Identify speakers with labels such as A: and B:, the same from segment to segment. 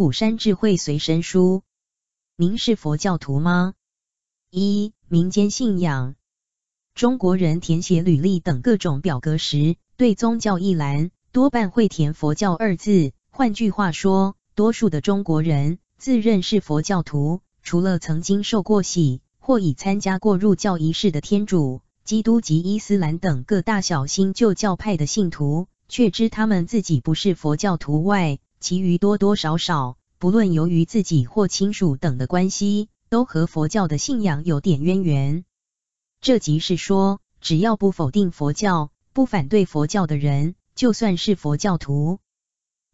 A: 《古山智慧随身书》，您是佛教徒吗？一民间信仰，中国人填写履历等各种表格时，对宗教一栏多半会填佛教二字。换句话说，多数的中国人自认是佛教徒。除了曾经受过洗或已参加过入教仪式的天主、基督及伊斯兰等各大小新旧教派的信徒，却知他们自己不是佛教徒外。其余多多少少，不论由于自己或亲属等的关系，都和佛教的信仰有点渊源。这即是说，只要不否定佛教、不反对佛教的人，就算是佛教徒。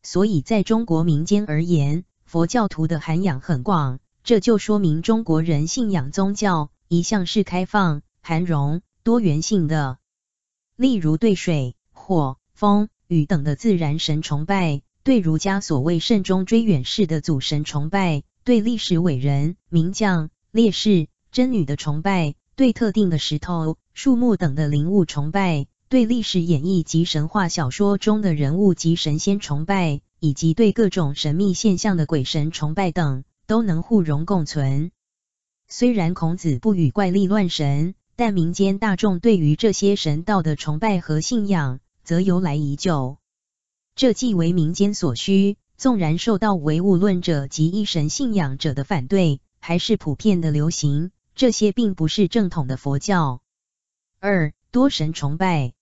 A: 所以，在中国民间而言，佛教徒的涵养很广，这就说明中国人信仰宗教一向是开放、涵容、多元性的。例如对水、火、风、雨等的自然神崇拜。对儒家所谓慎终追远式的祖神崇拜，对历史伟人、名将、烈士、贞女的崇拜，对特定的石头、树木等的灵物崇拜，对历史演绎及神话小说中的人物及神仙崇拜，以及对各种神秘现象的鬼神崇拜等，都能互融共存。虽然孔子不与怪力乱神，但民间大众对于这些神道的崇拜和信仰，则由来已久。这既为民间所需，纵然受到唯物论者及一神信仰者的反对，还是普遍的流行。这些并不是正统的佛教。二多神崇拜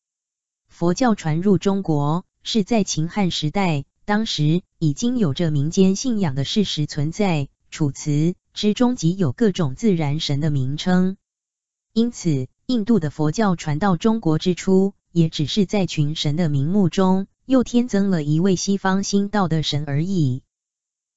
A: 佛教传入中国是在秦汉时代，当时已经有着民间信仰的事实存在，《楚辞》之中即有各种自然神的名称。因此，印度的佛教传到中国之初，也只是在群神的名目中。又添增了一位西方新道的神而已。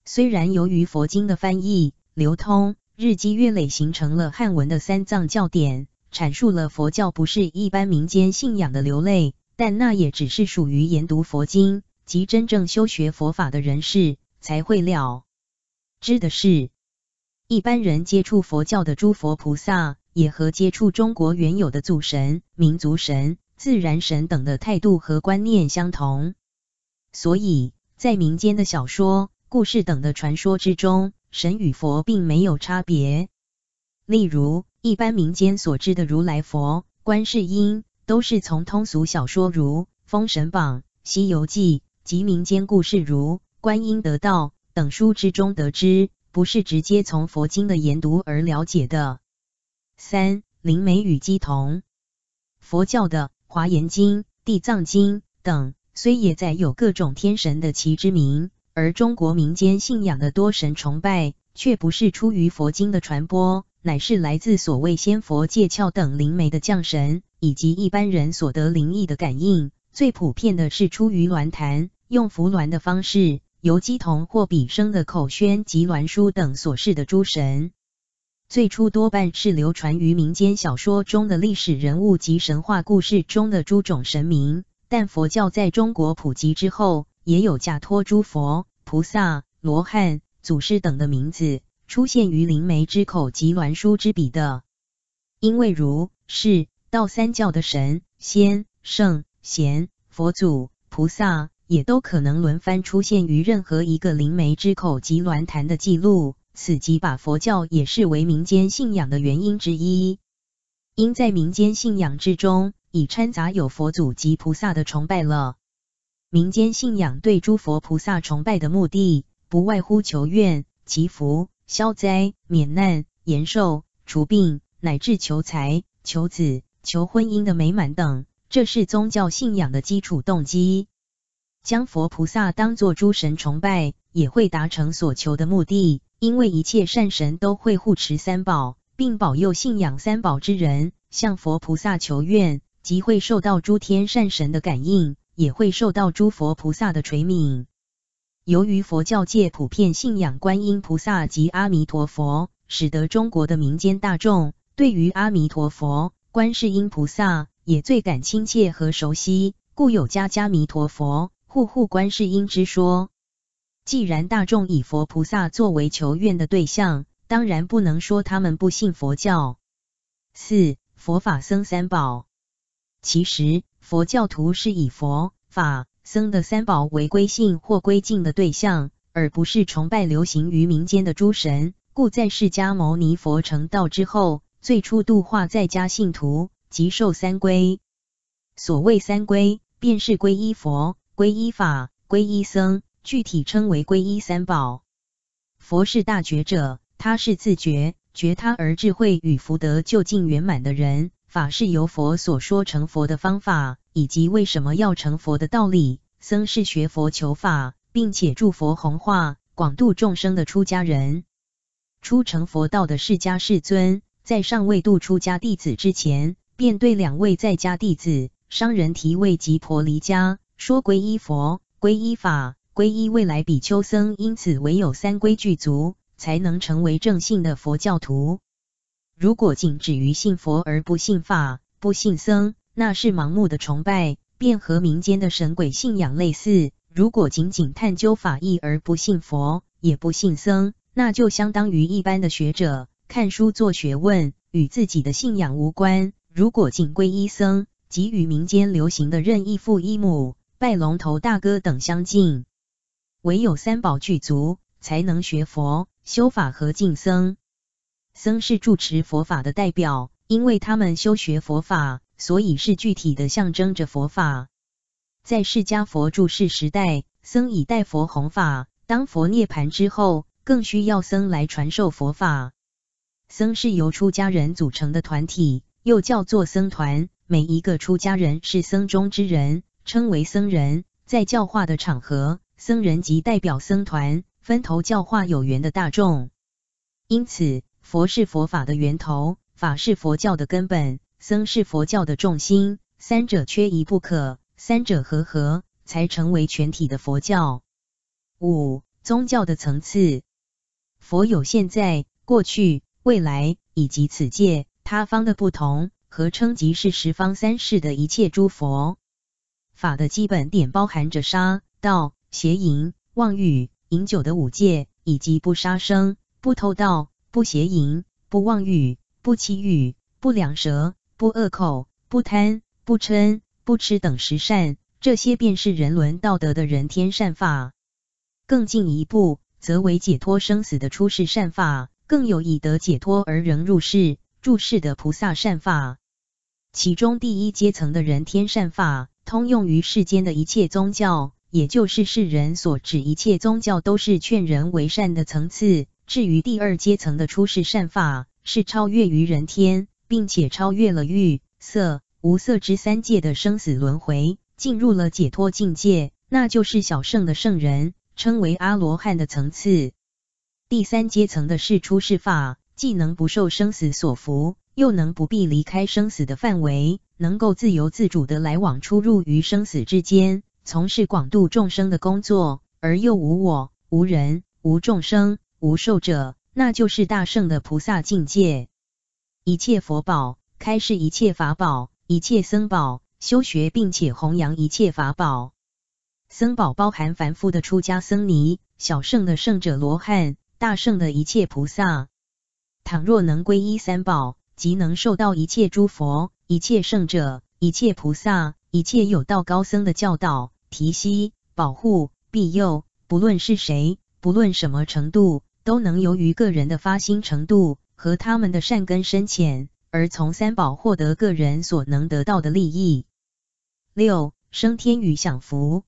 A: 虽然由于佛经的翻译、流通，日积月累形成了汉文的三藏教典，阐述了佛教不是一般民间信仰的流泪，但那也只是属于研读佛经及真正修学佛法的人士才会了知的事。一般人接触佛教的诸佛菩萨，也和接触中国原有的祖神、民族神。自然神等的态度和观念相同，所以在民间的小说、故事等的传说之中，神与佛并没有差别。例如，一般民间所知的如来佛、观世音，都是从通俗小说如《封神榜》《西游记》及民间故事如《观音得道》等书之中得知，不是直接从佛经的研读而了解的。三灵媒与机童，佛教的。华严经、地藏经等，虽也载有各种天神的旗之名，而中国民间信仰的多神崇拜，却不是出于佛经的传播，乃是来自所谓仙佛界窍等灵媒的降神，以及一般人所得灵异的感应。最普遍的是出于鸾坛，用符鸾的方式，由鸡童或比生的口宣及鸾书等所示的诸神。最初多半是流传于民间小说中的历史人物及神话故事中的诸种神明，但佛教在中国普及之后，也有假托诸佛、菩萨、罗汉、祖师等的名字出现于灵媒之口及鸾书之笔的。因为儒、释、道三教的神仙、圣贤、佛祖、菩萨也都可能轮番出现于任何一个灵媒之口及鸾坛的记录。此即把佛教也视为民间信仰的原因之一，因在民间信仰之中，已掺杂有佛祖及菩萨的崇拜了。民间信仰对诸佛菩萨崇拜的目的，不外乎求愿、祈福、消灾、免难、延寿、除病，乃至求财、求子、求婚姻的美满等，这是宗教信仰的基础动机。将佛菩萨当作诸神崇拜。也会达成所求的目的，因为一切善神都会护持三宝，并保佑信仰三宝之人。向佛菩萨求愿，即会受到诸天善神的感应，也会受到诸佛菩萨的垂悯。由于佛教界普遍信仰观音菩萨及阿弥陀佛，使得中国的民间大众对于阿弥陀佛、观世音菩萨也最感亲切和熟悉，故有家家弥陀佛，户户观世音之说。既然大众以佛菩萨作为求愿的对象，当然不能说他们不信佛教。四佛法僧三宝，其实佛教徒是以佛法僧的三宝为归信或归敬的对象，而不是崇拜流行于民间的诸神。故在释迦牟尼佛成道之后，最初度化在家信徒，即受三归。所谓三归，便是皈依佛、皈依法、皈依僧。具体称为皈依三宝。佛是大觉者，他是自觉、觉他而智慧与福德究竟圆满的人。法是由佛所说成佛的方法，以及为什么要成佛的道理。僧是学佛、求法，并且助佛弘化、广度众生的出家人。出成佛道的释迦世尊，在尚未度出家弟子之前，便对两位在家弟子、商人提谓及婆离家说皈依佛、皈依法。皈依未来比丘僧，因此唯有三规具足，才能成为正信的佛教徒。如果仅止于信佛而不信法、不信僧，那是盲目的崇拜，便和民间的神鬼信仰类似。如果仅仅探究法义而不信佛、也不信僧，那就相当于一般的学者看书做学问，与自己的信仰无关。如果仅皈依僧，即与民间流行的认义父义母、拜龙头大哥等相近。唯有三宝具足，才能学佛、修法和敬僧。僧是住持佛法的代表，因为他们修学佛法，所以是具体的象征着佛法。在释迦佛住世时代，僧以代佛弘法；当佛涅槃之后，更需要僧来传授佛法。僧是由出家人组成的团体，又叫做僧团。每一个出家人是僧中之人，称为僧人。在教化的场合。僧人及代表僧团分头教化有缘的大众，因此佛是佛法的源头，法是佛教的根本，僧是佛教的重心，三者缺一不可，三者合合才成为全体的佛教。五宗教的层次，佛有现在、过去、未来以及此界他方的不同合称，即是十方三世的一切诸佛。法的基本点包含着沙道。邪淫、妄欲、饮酒的五戒，以及不杀生、不偷盗、不邪淫、不妄欲、不欺欲、不两舌、不恶口、不贪、不嗔、不吃等十善，这些便是人伦道德的人天善法。更进一步，则为解脱生死的出世善法；更有以德解脱而仍入世、住世的菩萨善法。其中第一阶层的人天善法，通用于世间的一切宗教。也就是世人所指一切宗教都是劝人为善的层次。至于第二阶层的出世善法，是超越于人天，并且超越了欲、色、无色之三界的生死轮回，进入了解脱境界，那就是小圣的圣人，称为阿罗汉的层次。第三阶层的是出世法，既能不受生死所缚，又能不必离开生死的范围，能够自由自主的来往出入于生死之间。从事广度众生的工作，而又无我、无人、无众生、无受者，那就是大圣的菩萨境界。一切佛宝开示一切法宝，一切僧宝修学并且弘扬一切法宝。僧宝包含凡夫的出家僧尼、小圣的圣者罗汉、大圣的一切菩萨。倘若能皈依三宝，即能受到一切诸佛、一切圣者、一切菩萨、一切有道高僧的教导。提膝、保护庇佑，不论是谁，不论什么程度，都能由于个人的发心程度和他们的善根深浅，而从三宝获得个人所能得到的利益。六升天与享福。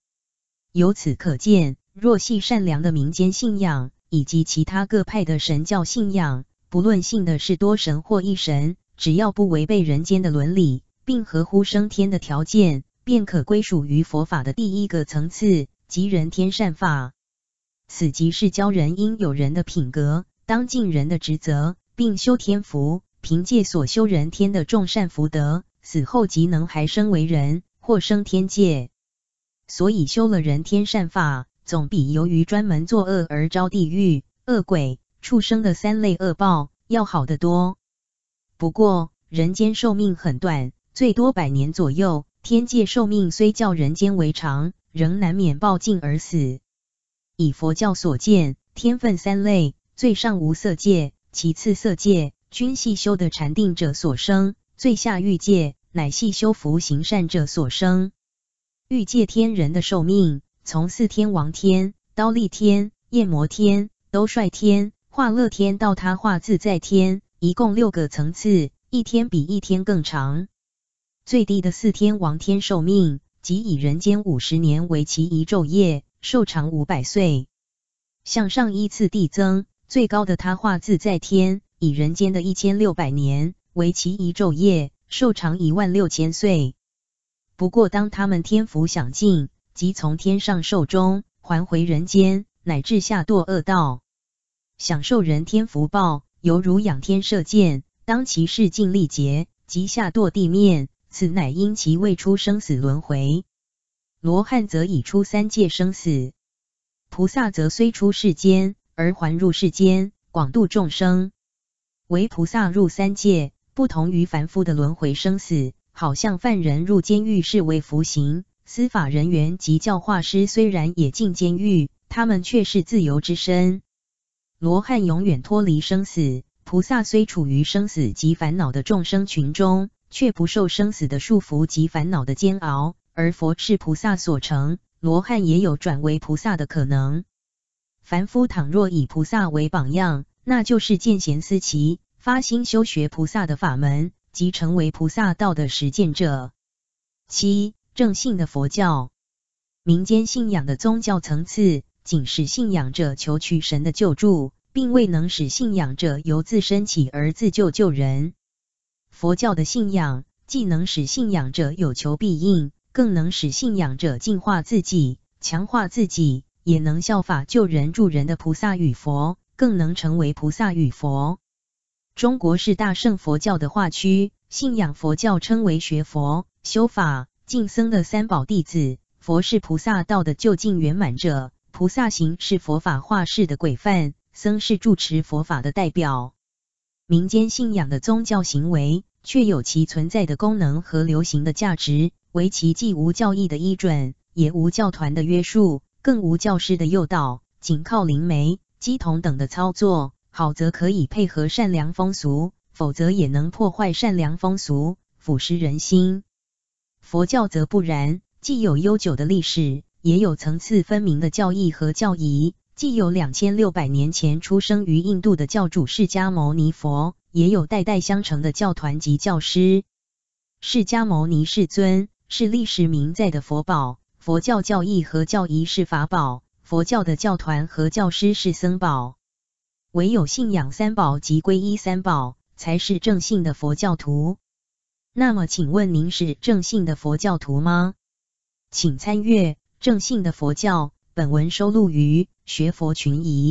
A: 由此可见，若系善良的民间信仰以及其他各派的神教信仰，不论信的是多神或一神，只要不违背人间的伦理，并合乎升天的条件。便可归属于佛法的第一个层次，即人天善法。此即是教人应有人的品格，当尽人的职责，并修天福。凭借所修人天的众善福德，死后即能还生为人，或升天界。所以修了人天善法，总比由于专门作恶而招地狱、恶鬼、畜生的三类恶报要好得多。不过，人间寿命很短，最多百年左右。天界寿命虽较人间为长，仍难免暴尽而死。以佛教所见，天分三类：最上无色界，其次色界，均系修的禅定者所生；最下欲界，乃系修福行善者所生。欲界天人的寿命，从四天王天、刀立天、夜魔天、兜率天、化乐天到他化自在天，一共六个层次，一天比一天更长。最低的四天王天寿命，即以人间五十年为其一昼夜，寿长五百岁；向上依次递增，最高的他化自在天，以人间的一千六百年为其一昼夜，寿长一万六千岁。不过，当他们天福享尽，即从天上寿终，还回人间，乃至下堕恶道，享受人天福报，犹如仰天射箭。当其势尽力竭，即下堕地面。此乃因其未出生死轮回，罗汉则已出三界生死，菩萨则虽出世间而还入世间，广度众生。唯菩萨入三界，不同于凡夫的轮回生死，好像犯人入监狱是为服刑，司法人员及教化师虽然也进监狱，他们却是自由之身。罗汉永远脱离生死，菩萨虽处于生死及烦恼的众生群中。却不受生死的束缚及烦恼的煎熬，而佛是菩萨所成，罗汉也有转为菩萨的可能。凡夫倘若以菩萨为榜样，那就是见贤思齐，发心修学菩萨的法门，即成为菩萨道的实践者。七正信的佛教，民间信仰的宗教层次，仅是信仰者求取神的救助，并未能使信仰者由自身起而自救救人。佛教的信仰既能使信仰者有求必应，更能使信仰者净化自己、强化自己，也能效法救人助人的菩萨与佛，更能成为菩萨与佛。中国是大圣佛教的化区，信仰佛教称为学佛、修法、敬僧的三宝弟子。佛是菩萨道的究竟圆满者，菩萨行是佛法化世的规范，僧是住持佛法的代表。民间信仰的宗教行为。却有其存在的功能和流行的价值，为其既无教义的依准，也无教团的约束，更无教师的诱导，仅靠灵媒、鸡同等的操作，好则可以配合善良风俗，否则也能破坏善良风俗，腐蚀人心。佛教则不然，既有悠久的历史，也有层次分明的教义和教仪，既有两千六百年前出生于印度的教主释迦牟尼佛。也有代代相承的教团及教师。释迦牟尼世尊是历史名在的佛宝，佛教教义和教仪是法宝，佛教的教团和教师是僧宝。唯有信仰三宝及皈依三宝，才是正信的佛教徒。那么，请问您是正信的佛教徒吗？请参阅《正信的佛教》本文收录于《学佛群疑》。